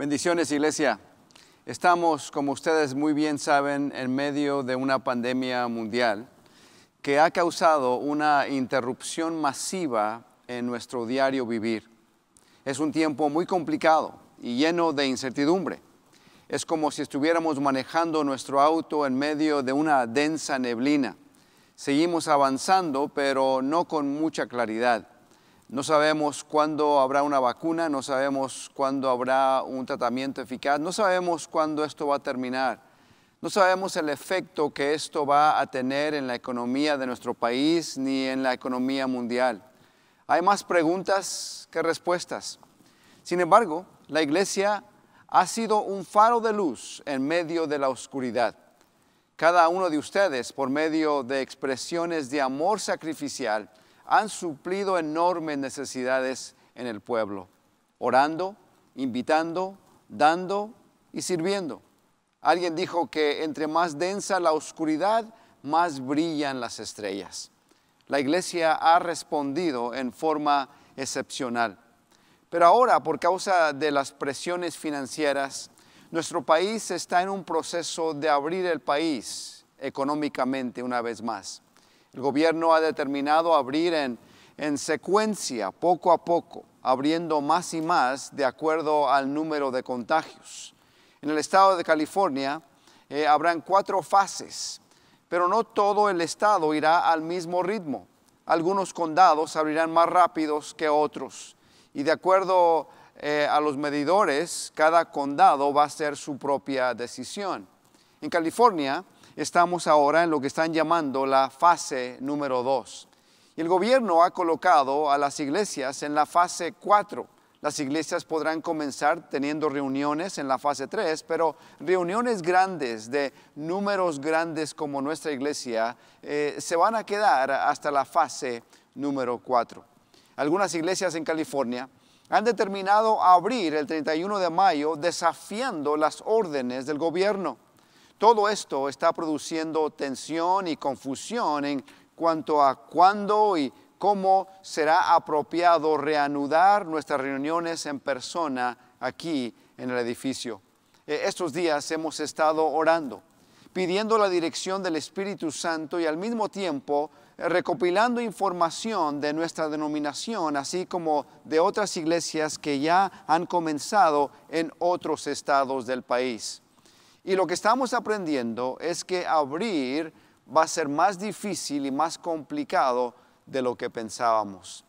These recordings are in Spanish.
Bendiciones, iglesia. Estamos, como ustedes muy bien saben, en medio de una pandemia mundial que ha causado una interrupción masiva en nuestro diario vivir. Es un tiempo muy complicado y lleno de incertidumbre. Es como si estuviéramos manejando nuestro auto en medio de una densa neblina. Seguimos avanzando, pero no con mucha claridad. No sabemos cuándo habrá una vacuna, no sabemos cuándo habrá un tratamiento eficaz, no sabemos cuándo esto va a terminar, no sabemos el efecto que esto va a tener en la economía de nuestro país ni en la economía mundial. Hay más preguntas que respuestas. Sin embargo, la iglesia ha sido un faro de luz en medio de la oscuridad. Cada uno de ustedes, por medio de expresiones de amor sacrificial, han suplido enormes necesidades en el pueblo, orando, invitando, dando y sirviendo. Alguien dijo que entre más densa la oscuridad, más brillan las estrellas. La iglesia ha respondido en forma excepcional. Pero ahora, por causa de las presiones financieras, nuestro país está en un proceso de abrir el país económicamente una vez más. El gobierno ha determinado abrir en, secuencia, poco a poco, abriendo más y más de acuerdo al número de contagios. En el estado de California eh, habrán cuatro fases, pero no todo el estado irá al mismo ritmo. Algunos condados abrirán más rápidos que otros y de acuerdo eh, a los medidores, cada condado va a ser su propia decisión. En California, estamos ahora en lo que están llamando la fase número 2. el gobierno ha colocado a las iglesias en la fase 4. Las iglesias podrán comenzar teniendo reuniones en la fase 3, pero reuniones grandes de números grandes como nuestra iglesia eh, se van a quedar hasta la fase número 4. Algunas iglesias en California han determinado abrir el 31 de mayo desafiando las órdenes del gobierno. Todo esto está produciendo tensión y confusión en cuanto a cuándo y cómo será apropiado reanudar nuestras reuniones en persona aquí en el edificio. E, estos días hemos estado orando, pidiendo la dirección del Espíritu Santo y al mismo tiempo eh, recopilando información de nuestra denominación, así como de otras iglesias que ya han comenzado en otros estados del país. Y lo que estamos aprendiendo es que abrir va a ser más difícil y más complicado de lo que pensábamos.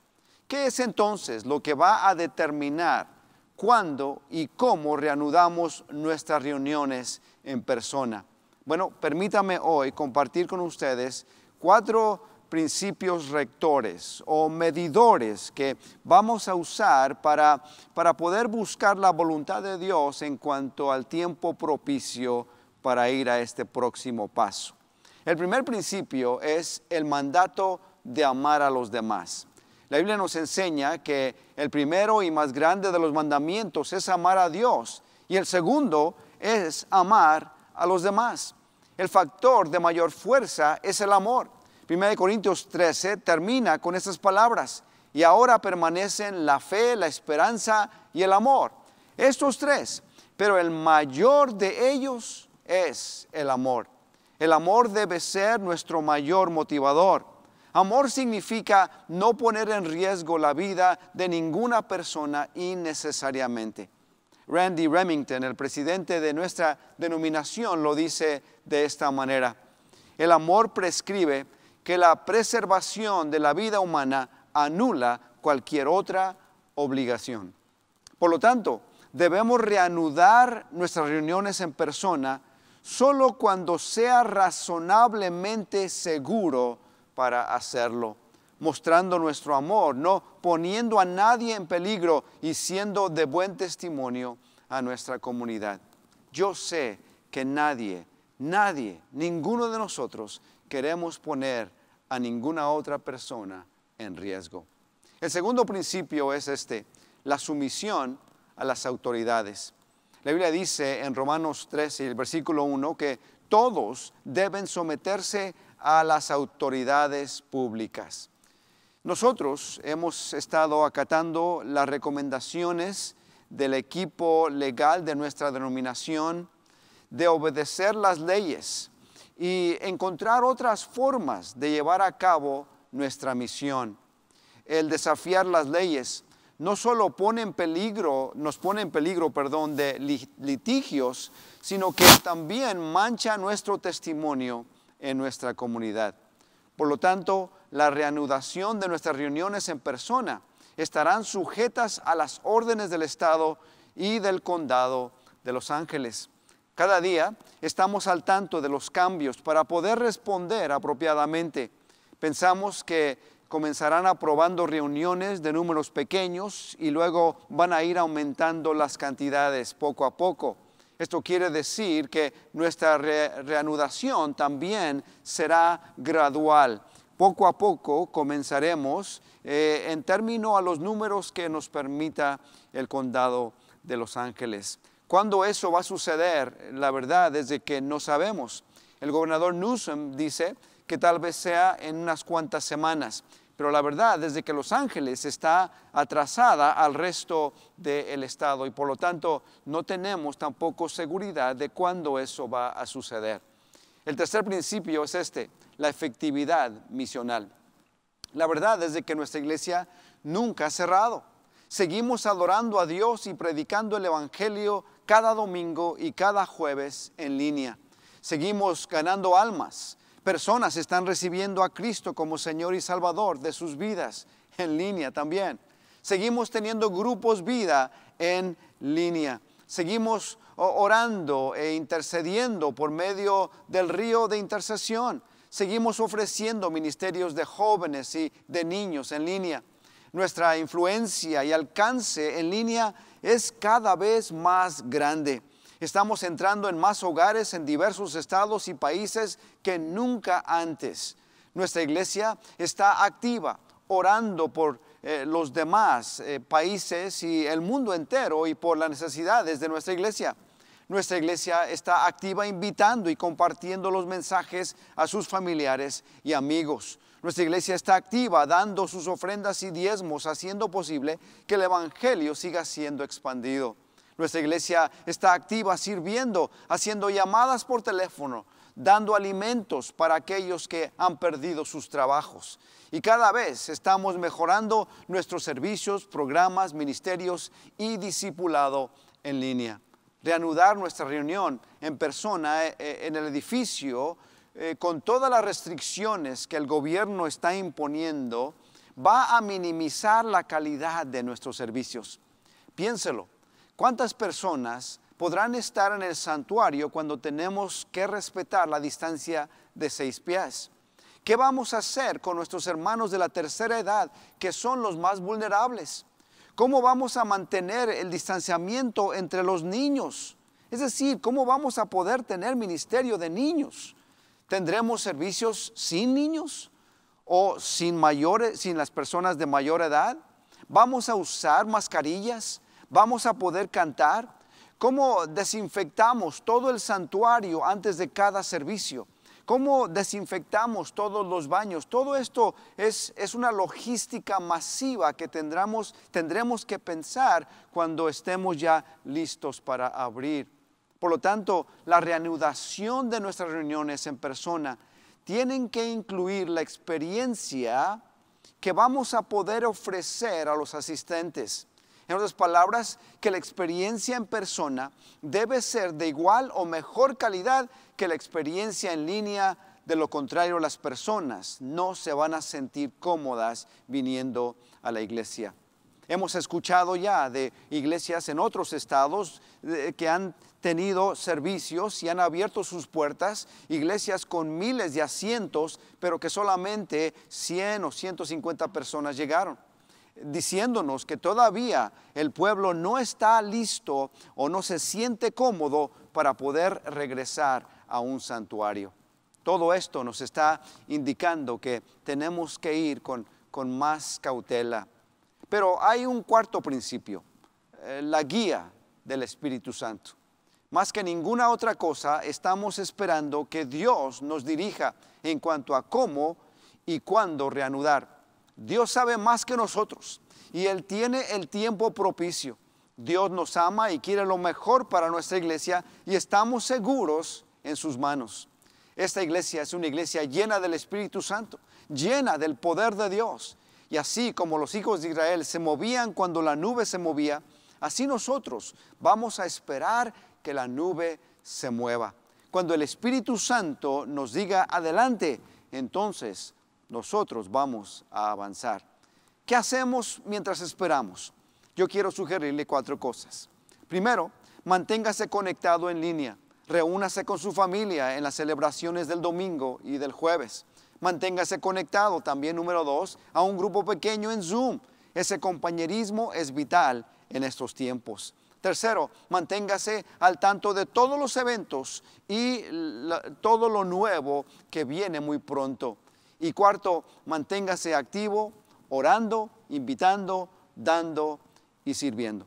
¿Qué es entonces lo que va a determinar cuándo y cómo reanudamos nuestras reuniones en persona? Bueno, permítame hoy compartir con ustedes cuatro principios rectores o medidores que vamos a usar para, poder buscar la voluntad de Dios en cuanto al tiempo propicio para ir a este próximo paso. El primer principio es el mandato de amar a los demás. La Biblia nos enseña que el primero y más grande de los mandamientos es amar a Dios y el segundo es amar a los demás. El factor de mayor fuerza es el amor. 1 Corintios 13 termina con estas palabras. Y ahora permanecen la fe, la esperanza y el amor. Estos tres. Pero el mayor de ellos es el amor. El amor debe ser nuestro mayor motivador. Amor significa no poner en riesgo la vida de ninguna persona innecesariamente. Randy Remington, el presidente de nuestra denominación, lo dice de esta manera. El amor prescribe que la preservación de la vida humana anula cualquier otra obligación. Por lo tanto, debemos reanudar nuestras reuniones en persona solo cuando sea razonablemente seguro para hacerlo, mostrando nuestro amor, no poniendo a nadie en peligro y siendo de buen testimonio a nuestra comunidad. Yo sé que nadie, nadie, ninguno de nosotros queremos poner a ninguna otra persona en riesgo. El segundo principio es este, la sumisión a las autoridades. La Biblia dice en Romanos 13, el versículo 1, que todos deben someterse a las autoridades públicas. Nosotros hemos estado acatando las recomendaciones del equipo legal de nuestra denominación de obedecer las leyes y encontrar otras formas de llevar a cabo nuestra misión. El desafiar las leyes no solo pone en peligro, nos pone en peligro, perdón, de litigios, sino que también mancha nuestro testimonio en nuestra comunidad. Por lo tanto, la reanudación de nuestras reuniones en persona estarán sujetas a las órdenes del Estado y del condado de Los Ángeles. Cada día estamos al tanto de los cambios para poder responder apropiadamente. Pensamos que comenzarán aprobando reuniones de números pequeños y luego van a ir aumentando las cantidades poco a poco. Esto quiere decir que nuestra reanudación también será gradual. Poco a poco comenzaremos eh, en términos a los números que nos permita el condado de Los Ángeles. ¿Cuándo eso va a suceder? La verdad es que no sabemos. El gobernador Newsom dice que tal vez sea en unas cuantas semanas, pero la verdad es que Los Ángeles está atrasada al resto del estado y por lo tanto no tenemos tampoco seguridad de cuándo eso va a suceder. El tercer principio es este, la efectividad misional. La verdad es que nuestra iglesia nunca ha cerrado. Seguimos adorando a Dios y predicando el Evangelio cada domingo y cada jueves en línea. Seguimos ganando almas. Personas están recibiendo a Cristo como Señor y Salvador de sus vidas en línea también. Seguimos teniendo grupos vida en línea. Seguimos orando e intercediendo por medio del río de intercesión. Seguimos ofreciendo ministerios de jóvenes y de niños en línea. Nuestra influencia y alcance en línea es cada vez más grande. Estamos entrando en más hogares en diversos estados y países que nunca antes. Nuestra iglesia está activa, orando por eh, los demás eh, países y el mundo entero y por las necesidades de nuestra iglesia. Nuestra iglesia está activa invitando y compartiendo los mensajes a sus familiares y amigos. Nuestra iglesia está activa dando sus ofrendas y diezmos, haciendo posible que el Evangelio siga siendo expandido. Nuestra iglesia está activa sirviendo, haciendo llamadas por teléfono, dando alimentos para aquellos que han perdido sus trabajos. Y cada vez estamos mejorando nuestros servicios, programas, ministerios y discipulado en línea. Reanudar nuestra reunión en persona eh, eh, en el edificio eh, con todas las restricciones que el gobierno está imponiendo, va a minimizar la calidad de nuestros servicios. Piénselo, ¿cuántas personas podrán estar en el santuario cuando tenemos que respetar la distancia de seis pies? ¿Qué vamos a hacer con nuestros hermanos de la tercera edad, que son los más vulnerables? ¿Cómo vamos a mantener el distanciamiento entre los niños? Es decir, ¿cómo vamos a poder tener ministerio de niños? ¿Tendremos servicios sin niños o sin, mayores, sin las personas de mayor edad? ¿Vamos a usar mascarillas? ¿Vamos a poder cantar? ¿Cómo desinfectamos todo el santuario antes de cada servicio? ¿Cómo desinfectamos todos los baños? Todo esto es, es una logística masiva que tendremos, tendremos que pensar cuando estemos ya listos para abrir por lo tanto, la reanudación de nuestras reuniones en persona tienen que incluir la experiencia que vamos a poder ofrecer a los asistentes. En otras palabras, que la experiencia en persona debe ser de igual o mejor calidad que la experiencia en línea. De lo contrario, las personas no se van a sentir cómodas viniendo a la iglesia. Hemos escuchado ya de iglesias en otros estados eh, que han tenido servicios y han abierto sus puertas, iglesias con miles de asientos, pero que solamente 100 o 150 personas llegaron diciéndonos que todavía el pueblo no está listo o no se siente cómodo para poder regresar a un santuario. Todo esto nos está indicando que tenemos que ir con, con más cautela. Pero hay un cuarto principio, eh, la guía del Espíritu Santo. Más que ninguna otra cosa, estamos esperando que Dios nos dirija en cuanto a cómo y cuándo reanudar. Dios sabe más que nosotros y Él tiene el tiempo propicio. Dios nos ama y quiere lo mejor para nuestra iglesia y estamos seguros en sus manos. Esta iglesia es una iglesia llena del Espíritu Santo, llena del poder de Dios. Y así como los hijos de Israel se movían cuando la nube se movía, así nosotros vamos a esperar que la nube se mueva. Cuando el Espíritu Santo nos diga adelante, entonces nosotros vamos a avanzar. ¿Qué hacemos mientras esperamos? Yo quiero sugerirle cuatro cosas. Primero, manténgase conectado en línea. Reúnase con su familia en las celebraciones del domingo y del jueves. Manténgase conectado también, número dos, a un grupo pequeño en Zoom. Ese compañerismo es vital en estos tiempos. Tercero, manténgase al tanto de todos los eventos y todo lo nuevo que viene muy pronto. Y cuarto, manténgase activo, orando, invitando, dando y sirviendo.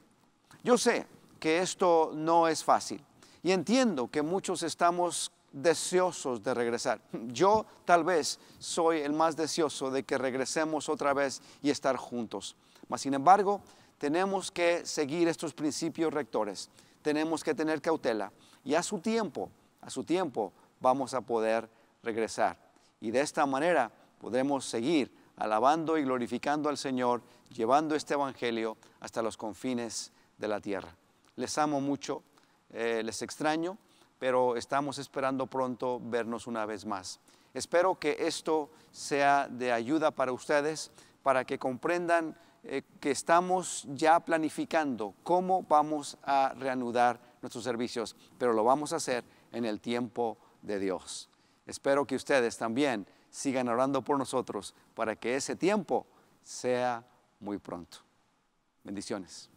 Yo sé que esto no es fácil y entiendo que muchos estamos deseosos de regresar. Yo tal vez soy el más deseoso de que regresemos otra vez y estar juntos. Mas, sin embargo, tenemos que seguir estos principios rectores, tenemos que tener cautela y a su tiempo, a su tiempo vamos a poder regresar. Y de esta manera podremos seguir alabando y glorificando al Señor, llevando este Evangelio hasta los confines de la tierra. Les amo mucho, eh, les extraño, pero estamos esperando pronto vernos una vez más. Espero que esto sea de ayuda para ustedes, para que comprendan eh, que estamos ya planificando cómo vamos a reanudar nuestros servicios, pero lo vamos a hacer en el tiempo de Dios. Espero que ustedes también sigan orando por nosotros para que ese tiempo sea muy pronto. Bendiciones.